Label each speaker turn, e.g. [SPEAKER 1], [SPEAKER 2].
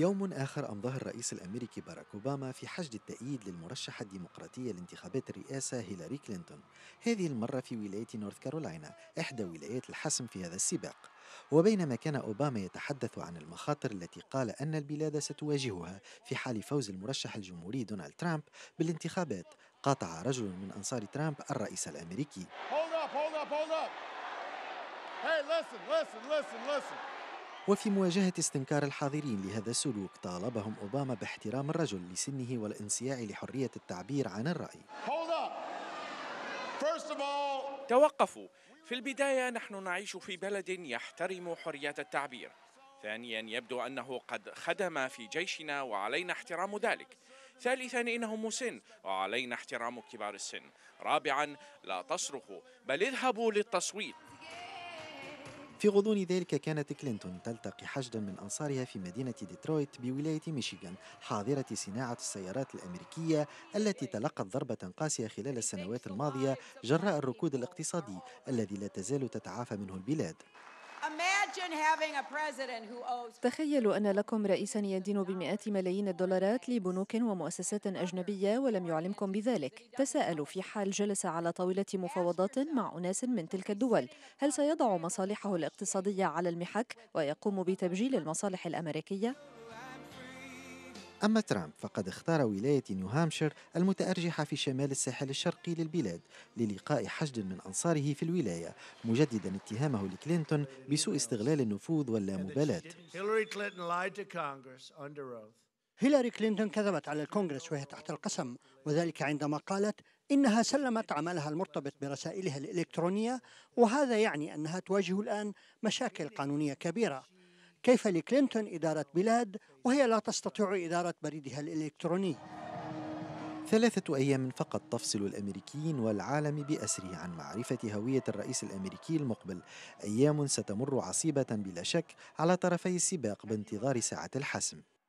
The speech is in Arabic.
[SPEAKER 1] يوم آخر أمضاه الرئيس الأمريكي باراك أوباما في حشد التأييد للمرشحة الديمقراطية لانتخابات الرئاسة هيلاري كلينتون هذه المرة في ولاية نورث كارولاينا إحدى ولايات الحسم في هذا السباق وبينما كان أوباما يتحدث عن المخاطر التي قال أن البلاد ستواجهها في حال فوز المرشح الجمهوري دونالد ترامب بالانتخابات قاطع رجل من أنصار ترامب الرئيس الأمريكي
[SPEAKER 2] hold up, hold up, hold up. Hey, listen, listen, listen, listen.
[SPEAKER 1] وفي مواجهة استنكار الحاضرين لهذا السلوك طالبهم أوباما باحترام الرجل لسنه والانصياع لحرية التعبير عن الرأي
[SPEAKER 3] توقفوا في البداية نحن نعيش في بلد يحترم حرية التعبير ثانيا يبدو أنه قد خدم في جيشنا وعلينا احترام ذلك ثالثا إنه مسن وعلينا احترام كبار السن رابعا لا تصرخوا بل اذهبوا للتصويت
[SPEAKER 1] في غضون ذلك كانت كلينتون تلتقي حشدا من أنصارها في مدينة ديترويت بولاية ميشيغان حاضرة صناعة السيارات الأمريكية التي تلقت ضربة قاسية خلال السنوات الماضية جراء الركود الاقتصادي الذي لا تزال تتعافى منه البلاد
[SPEAKER 2] تخيلوا أن لكم رئيسا يدين بمئات ملايين الدولارات لبنوك ومؤسسات أجنبية ولم يعلمكم بذلك تساءلوا في حال جلس على طاولة مفاوضات مع أناس من تلك الدول هل سيضع مصالحه الاقتصادية على المحك ويقوم بتبجيل المصالح الأمريكية؟
[SPEAKER 1] أما ترامب فقد اختار ولاية نيوهامشير المتأرجحة في شمال الساحل الشرقي للبلاد للقاء حشد من أنصاره في الولاية مجددا اتهامه لكلينتون بسوء استغلال النفوذ واللامبالاة هيلاري كلينتون كذبت على الكونغرس وهي تحت القسم وذلك عندما قالت إنها سلمت عملها المرتبط برسائلها الإلكترونية وهذا يعني أنها تواجه الآن مشاكل قانونية كبيرة كيف لكلينتون إدارة بلاد وهي لا تستطيع إدارة بريدها الإلكتروني ثلاثة أيام فقط تفصل الأمريكيين والعالم بأسره عن معرفة هوية الرئيس الأمريكي المقبل أيام ستمر عصيبة بلا شك على طرفي السباق بانتظار ساعة الحسم